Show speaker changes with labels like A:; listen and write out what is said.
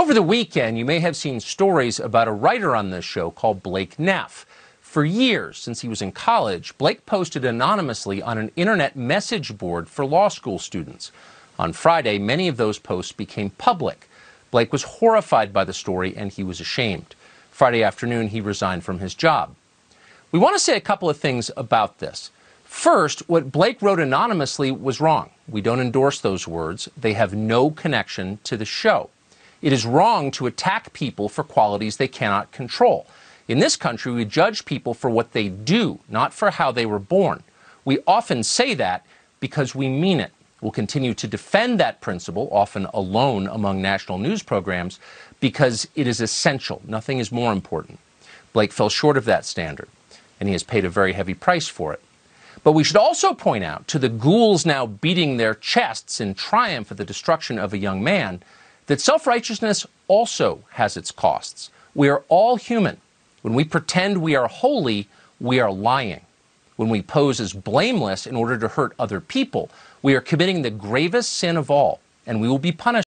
A: Over the weekend, you may have seen stories about a writer on this show called Blake Neff. For years, since he was in college, Blake posted anonymously on an internet message board for law school students. On Friday, many of those posts became public. Blake was horrified by the story and he was ashamed. Friday afternoon, he resigned from his job. We want to say a couple of things about this. First, what Blake wrote anonymously was wrong. We don't endorse those words, they have no connection to the show. It is wrong to attack people for qualities they cannot control. In this country, we judge people for what they do, not for how they were born. We often say that because we mean it. We'll continue to defend that principle, often alone among national news programs, because it is essential. Nothing is more important. Blake fell short of that standard, and he has paid a very heavy price for it. But we should also point out to the ghouls now beating their chests in triumph at the destruction of a young man that self righteousness also has its costs. We are all human. When we pretend we are holy, we are lying. When we pose as blameless in order to hurt other people, we are committing the gravest sin of all, and we will be punished.